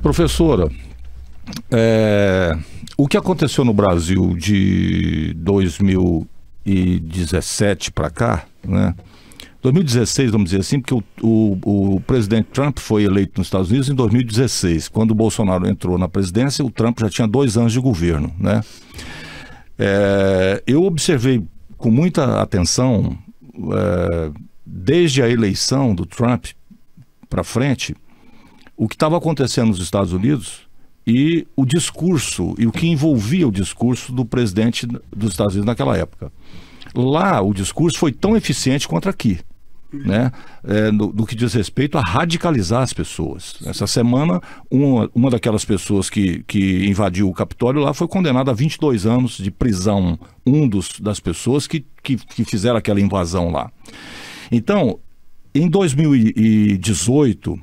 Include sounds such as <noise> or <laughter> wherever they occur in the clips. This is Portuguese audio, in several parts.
Professora, é, o que aconteceu no Brasil de 2017 para cá, né? 2016, vamos dizer assim, porque o, o, o, presidente Trump foi eleito nos Estados Unidos em 2016. Quando o Bolsonaro entrou na presidência, o Trump já tinha dois anos de governo. Né? É, eu observei com muita atenção, é, desde a eleição do Trump para frente, o que estava acontecendo nos Estados Unidos e o discurso e o que envolvia o discurso do presidente dos Estados Unidos naquela época. Lá o discurso foi tão eficiente quanto aqui. Né? É, no, do que diz respeito a radicalizar as pessoas. Essa semana, uma, uma daquelas pessoas que, que invadiu o Capitólio lá foi condenada a 22 anos de prisão, um dos, das pessoas que, que, que fizeram aquela invasão lá. Então, em 2018,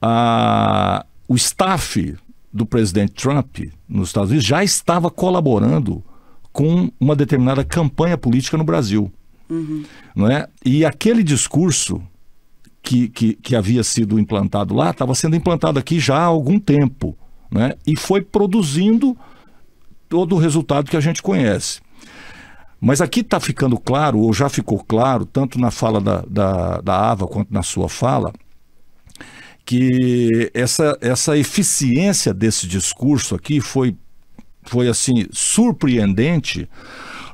a, o staff do presidente Trump nos Estados Unidos já estava colaborando com uma determinada campanha política no Brasil. Uhum. Não é? E aquele discurso que, que, que havia sido implantado lá estava sendo implantado aqui já há algum tempo. Né? E foi produzindo todo o resultado que a gente conhece. Mas aqui está ficando claro, ou já ficou claro, tanto na fala da, da, da Ava quanto na sua fala, que essa, essa eficiência desse discurso aqui foi, foi assim surpreendente,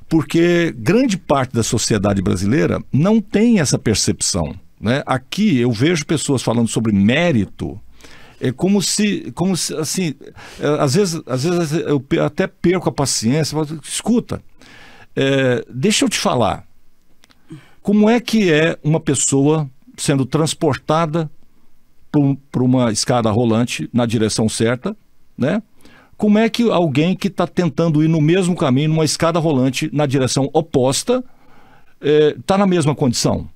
porque grande parte da sociedade brasileira não tem essa percepção. Né? Aqui eu vejo pessoas falando sobre mérito. É como se, como se assim, é, às vezes, às vezes eu até perco a paciência. Mas, escuta, é, deixa eu te falar. Como é que é uma pessoa sendo transportada para uma escada rolante na direção certa, né? Como é que alguém que está tentando ir no mesmo caminho, numa escada rolante na direção oposta, está é, tá na mesma condição?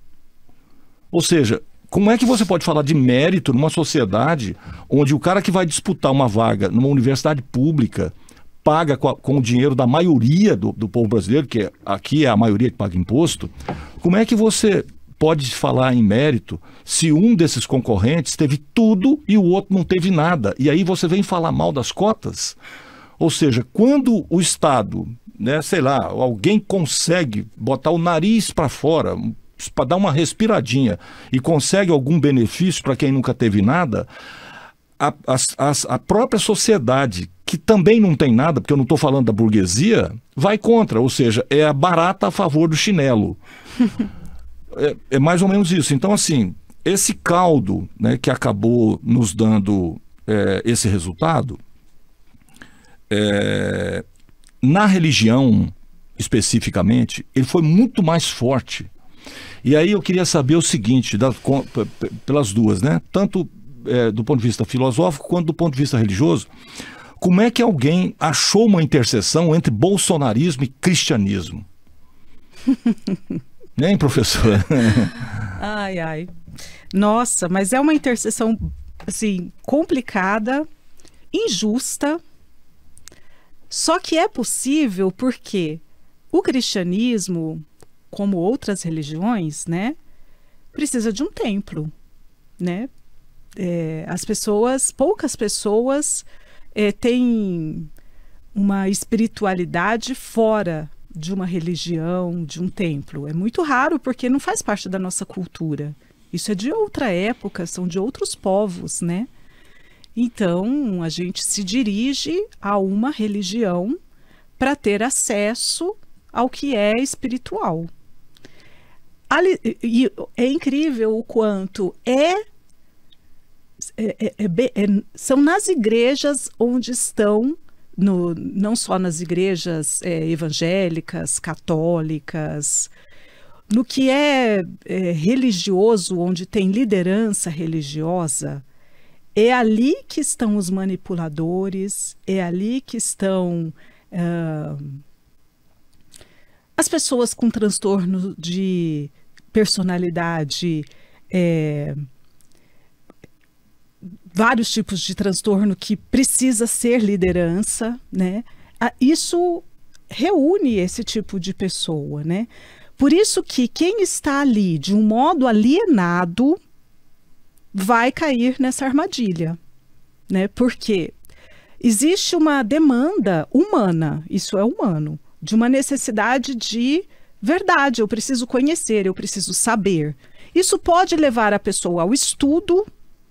Ou seja, como é que você pode falar de mérito numa sociedade onde o cara que vai disputar uma vaga numa universidade pública paga com, a, com o dinheiro da maioria do, do povo brasileiro, que é, aqui é a maioria que paga imposto, como é que você pode falar em mérito se um desses concorrentes teve tudo e o outro não teve nada. E aí você vem falar mal das cotas? Ou seja, quando o Estado, né, sei lá, alguém consegue botar o nariz para fora, para dar uma respiradinha, e consegue algum benefício para quem nunca teve nada, a, a, a própria sociedade, que também não tem nada, porque eu não estou falando da burguesia, vai contra, ou seja, é a barata a favor do chinelo. <laughs> é, é mais ou menos isso. Então, assim, esse caldo né, que acabou nos dando é, esse resultado, é, na religião especificamente, ele foi muito mais forte. E aí eu queria saber o seguinte, da, com, pelas duas, né? Tanto é, do ponto de vista filosófico quanto do ponto de vista religioso, como é que alguém achou uma interseção entre bolsonarismo e cristianismo? <laughs> Nem professor. <laughs> ai, ai. Nossa, mas é uma intercessão assim, complicada, injusta. Só que é possível porque o cristianismo, como outras religiões, né, precisa de um templo, né? É, as pessoas, poucas pessoas é, têm uma espiritualidade fora de uma religião, de um templo. É muito raro porque não faz parte da nossa cultura. Isso é de outra época, são de outros povos, né? Então, a gente se dirige a uma religião para ter acesso ao que é espiritual. E é incrível o quanto é, é, é, é, é são nas igrejas onde estão no, não só nas igrejas é, evangélicas, católicas, no que é, é religioso, onde tem liderança religiosa, é ali que estão os manipuladores, é ali que estão uh, as pessoas com transtorno de personalidade. É, vários tipos de transtorno que precisa ser liderança, né? Ah, isso reúne esse tipo de pessoa, né? Por isso que quem está ali de um modo alienado vai cair nessa armadilha, né? Porque existe uma demanda humana, isso é humano, de uma necessidade de verdade, eu preciso conhecer, eu preciso saber. Isso pode levar a pessoa ao estudo,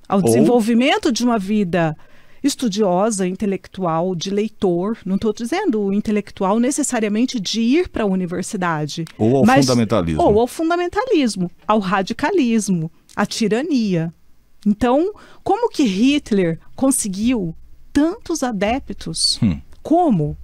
ao Ou... desenvolvimento de uma vida estudiosa, intelectual, de leitor. Não estou dizendo intelectual necessariamente de ir para a universidade. Ou ao mas, fundamentalismo. Ou ao fundamentalismo, ao radicalismo, à tirania. Então, como que Hitler conseguiu tantos adeptos? Hum. Como?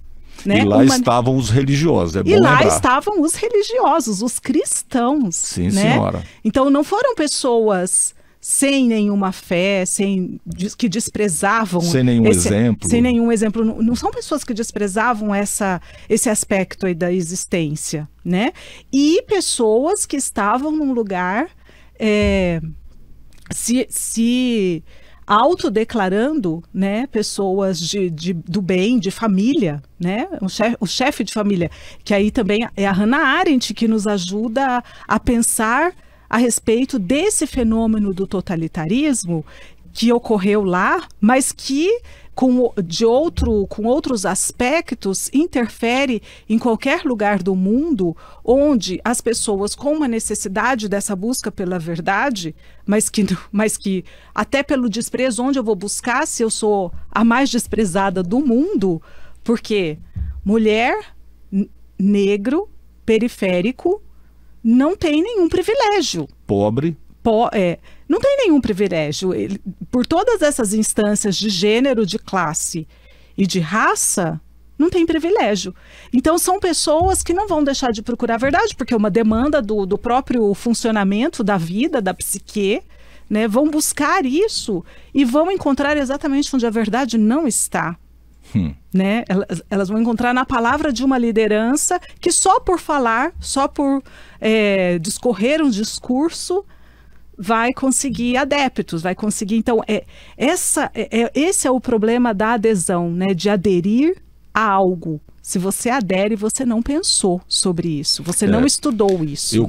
Né? E lá uma... estavam os religiosos, é E lá lembrar. estavam os religiosos, os cristãos. Sim, né? senhora. Então, não foram pessoas sem nenhuma fé, sem que desprezavam sem nenhum esse, exemplo, sem nenhum exemplo, não, não são pessoas que desprezavam essa esse aspecto aí da existência, né? E pessoas que estavam num lugar é, se, se autodeclarando né, pessoas de, de, do bem, de família, né, o, chefe, o chefe de família, que aí também é a Hannah Arendt que nos ajuda a, a pensar a respeito desse fenômeno do totalitarismo que ocorreu lá, mas que com, de outro, com outros aspectos interfere em qualquer lugar do mundo onde as pessoas com uma necessidade dessa busca pela verdade, mas que, mas que até pelo desprezo, onde eu vou buscar se eu sou a mais desprezada do mundo, porque mulher, negro, periférico, não tem nenhum privilégio. Pobre. Po é, não tem nenhum privilégio. Ele, por todas essas instâncias de gênero, de classe e de raça, não tem privilégio. Então, são pessoas que não vão deixar de procurar a verdade, porque é uma demanda do, do próprio funcionamento da vida, da psique, né? vão buscar isso e vão encontrar exatamente onde a verdade não está. Hum. Né? Elas, elas, vão encontrar na palavra de uma liderança que só por falar, só por é, discorrer um discurso, vai conseguir adeptos, vai conseguir. Então, é, essa, é, é esse é o problema da adesão, né? de aderir a algo. Se você adere, você não pensou sobre isso, você é. não estudou isso. Eu